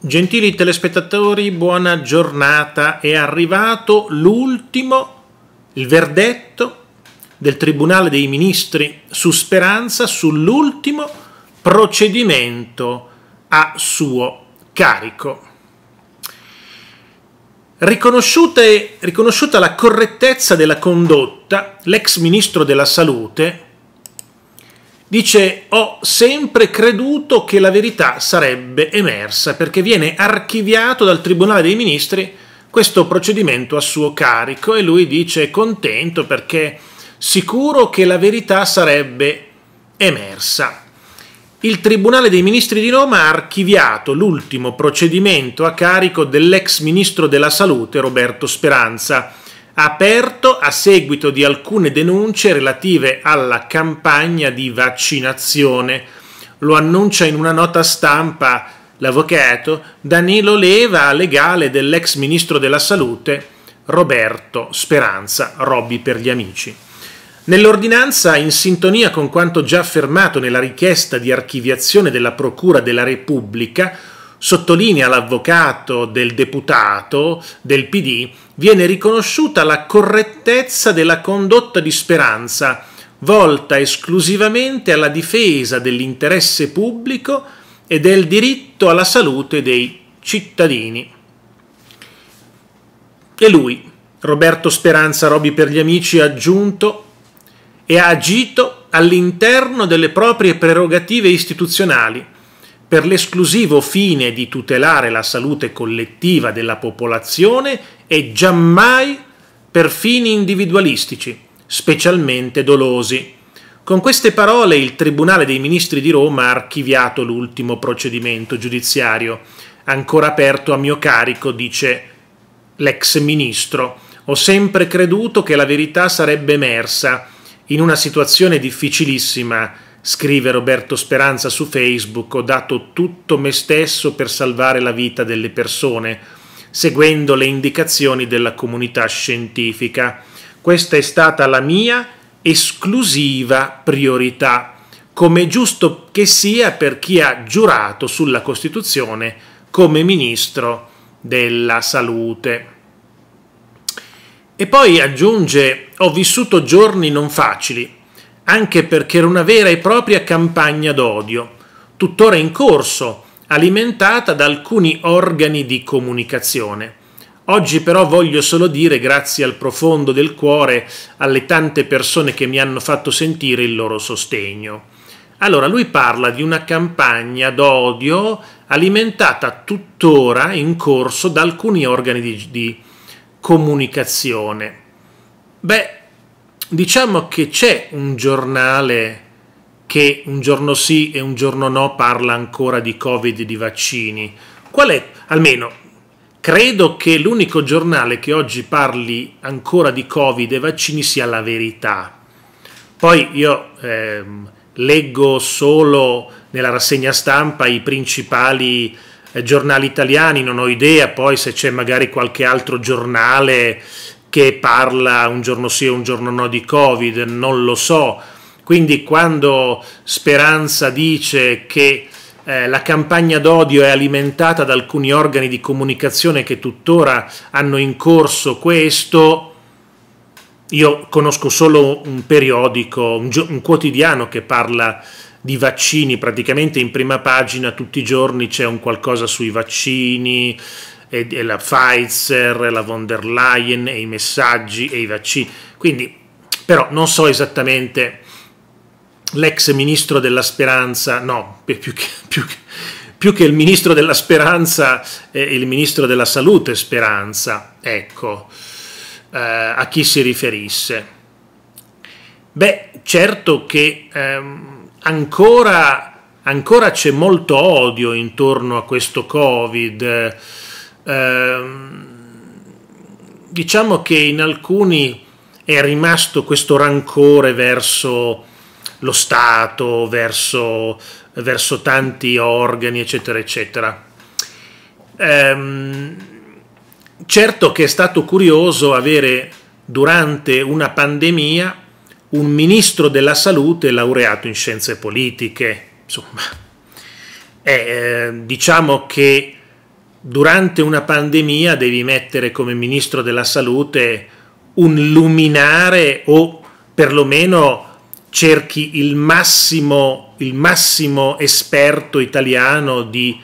Gentili telespettatori, buona giornata. È arrivato l'ultimo, il verdetto del Tribunale dei Ministri su Speranza sull'ultimo procedimento a suo carico. riconosciuta la correttezza della condotta, l'ex ministro della Salute, Dice ho sempre creduto che la verità sarebbe emersa perché viene archiviato dal Tribunale dei Ministri questo procedimento a suo carico e lui dice contento perché sicuro che la verità sarebbe emersa. Il Tribunale dei Ministri di Roma ha archiviato l'ultimo procedimento a carico dell'ex ministro della Salute Roberto Speranza aperto a seguito di alcune denunce relative alla campagna di vaccinazione. Lo annuncia in una nota stampa l'avvocato Danilo Leva, legale dell'ex ministro della salute Roberto Speranza, Robby per gli amici. Nell'ordinanza, in sintonia con quanto già affermato nella richiesta di archiviazione della Procura della Repubblica, sottolinea l'avvocato del deputato del PD viene riconosciuta la correttezza della condotta di speranza, volta esclusivamente alla difesa dell'interesse pubblico e del diritto alla salute dei cittadini. E lui, Roberto Speranza Robi per gli amici, ha aggiunto e ha agito all'interno delle proprie prerogative istituzionali per l'esclusivo fine di tutelare la salute collettiva della popolazione e giammai per fini individualistici, specialmente dolosi. Con queste parole il Tribunale dei Ministri di Roma ha archiviato l'ultimo procedimento giudiziario, ancora aperto a mio carico, dice l'ex ministro. Ho sempre creduto che la verità sarebbe emersa in una situazione difficilissima Scrive Roberto Speranza su Facebook, ho dato tutto me stesso per salvare la vita delle persone, seguendo le indicazioni della comunità scientifica. Questa è stata la mia esclusiva priorità, come giusto che sia per chi ha giurato sulla Costituzione come ministro della salute. E poi aggiunge, ho vissuto giorni non facili, anche perché era una vera e propria campagna d'odio, tuttora in corso, alimentata da alcuni organi di comunicazione. Oggi però voglio solo dire, grazie al profondo del cuore, alle tante persone che mi hanno fatto sentire il loro sostegno. Allora, lui parla di una campagna d'odio alimentata tuttora in corso da alcuni organi di, di comunicazione. Beh, diciamo che c'è un giornale che un giorno sì e un giorno no parla ancora di Covid e di vaccini. Qual è, almeno, credo che l'unico giornale che oggi parli ancora di Covid e vaccini sia La Verità. Poi io ehm, leggo solo nella rassegna stampa i principali eh, giornali italiani, non ho idea poi se c'è magari qualche altro giornale che parla un giorno sì e un giorno no di Covid, non lo so. Quindi quando Speranza dice che eh, la campagna d'odio è alimentata da alcuni organi di comunicazione che tuttora hanno in corso questo, io conosco solo un periodico, un, un quotidiano che parla di vaccini, praticamente in prima pagina tutti i giorni c'è un qualcosa sui vaccini, e, e la Pfizer, la von der Leyen e i messaggi e i vaccini. Quindi, però non so esattamente l'ex ministro della speranza, no, più che, più che, più che il ministro della speranza, eh, il ministro della salute speranza, ecco, eh, a chi si riferisse. Beh, certo che ehm, ancora, ancora c'è molto odio intorno a questo Covid. Eh, Ehm, diciamo che in alcuni è rimasto questo rancore verso lo Stato, verso, verso tanti organi, eccetera, eccetera. Ehm, certo che è stato curioso avere durante una pandemia un ministro della salute laureato in scienze politiche. Insomma, è, eh, eh, diciamo che durante una pandemia devi mettere come ministro della salute un luminare o perlomeno cerchi il massimo, il massimo esperto italiano di,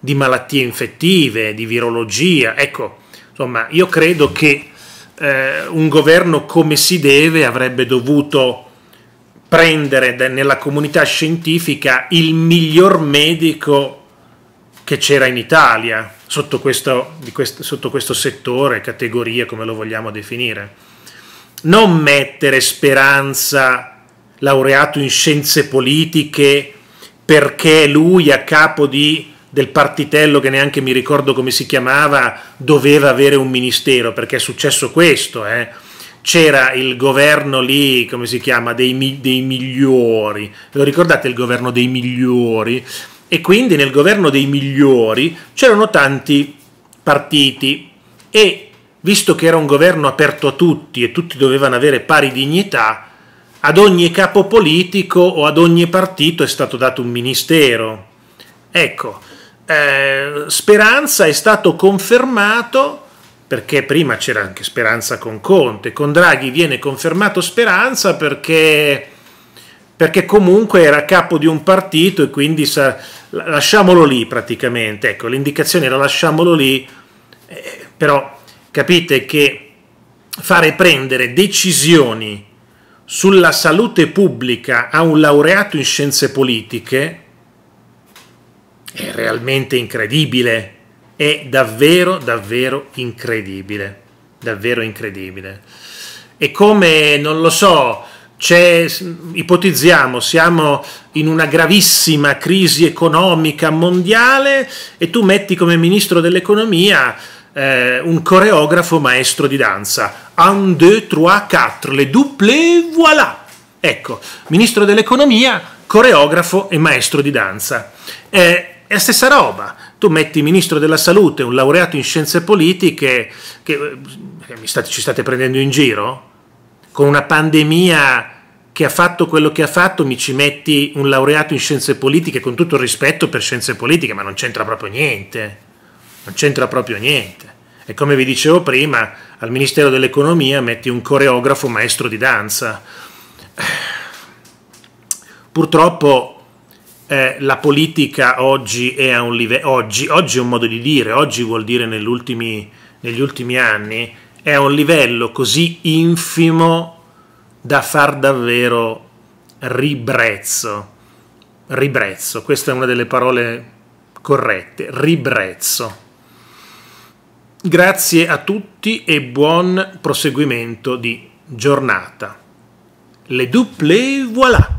di malattie infettive, di virologia. Ecco, insomma, io credo che eh, un governo come si deve avrebbe dovuto prendere nella comunità scientifica il miglior medico che c'era in Italia, sotto questo, questo, sotto questo settore, categoria, come lo vogliamo definire. Non mettere speranza laureato in scienze politiche perché lui a capo di, del partitello che neanche mi ricordo come si chiamava doveva avere un ministero perché è successo questo eh. c'era il governo lì come si chiama dei, dei migliori lo ricordate il governo dei migliori e quindi nel governo dei migliori c'erano tanti partiti e visto che era un governo aperto a tutti e tutti dovevano avere pari dignità, ad ogni capo politico o ad ogni partito è stato dato un ministero. Ecco, eh, Speranza è stato confermato perché prima c'era anche Speranza con Conte, con Draghi viene confermato Speranza perché perché comunque era capo di un partito e quindi sa, lasciamolo lì praticamente. Ecco, l'indicazione era lasciamolo lì, eh, però capite che fare prendere decisioni sulla salute pubblica a un laureato in scienze politiche è realmente incredibile, è davvero, davvero incredibile, davvero incredibile. E come, non lo so, c'è, ipotizziamo, siamo in una gravissima crisi economica mondiale e tu metti come ministro dell'economia eh, un coreografo maestro di danza. Un, deux, trois, quatre, le double, voilà. Ecco, ministro dell'economia, coreografo e maestro di danza. Eh, è la stessa roba. Tu metti ministro della salute, un laureato in scienze politiche, che, che eh, state, ci state prendendo in giro? con una pandemia che ha fatto quello che ha fatto, mi ci metti un laureato in scienze politiche, con tutto il rispetto per scienze politiche, ma non c'entra proprio niente. Non c'entra proprio niente. E come vi dicevo prima, al Ministero dell'Economia metti un coreografo maestro di danza. Purtroppo eh, la politica oggi è a un livello, oggi, oggi, è un modo di dire, oggi vuol dire negli ultimi, negli ultimi anni, è a un livello così infimo da far davvero ribrezzo. Ribrezzo, questa è una delle parole corrette, ribrezzo. Grazie a tutti e buon proseguimento di giornata. Le duple voilà!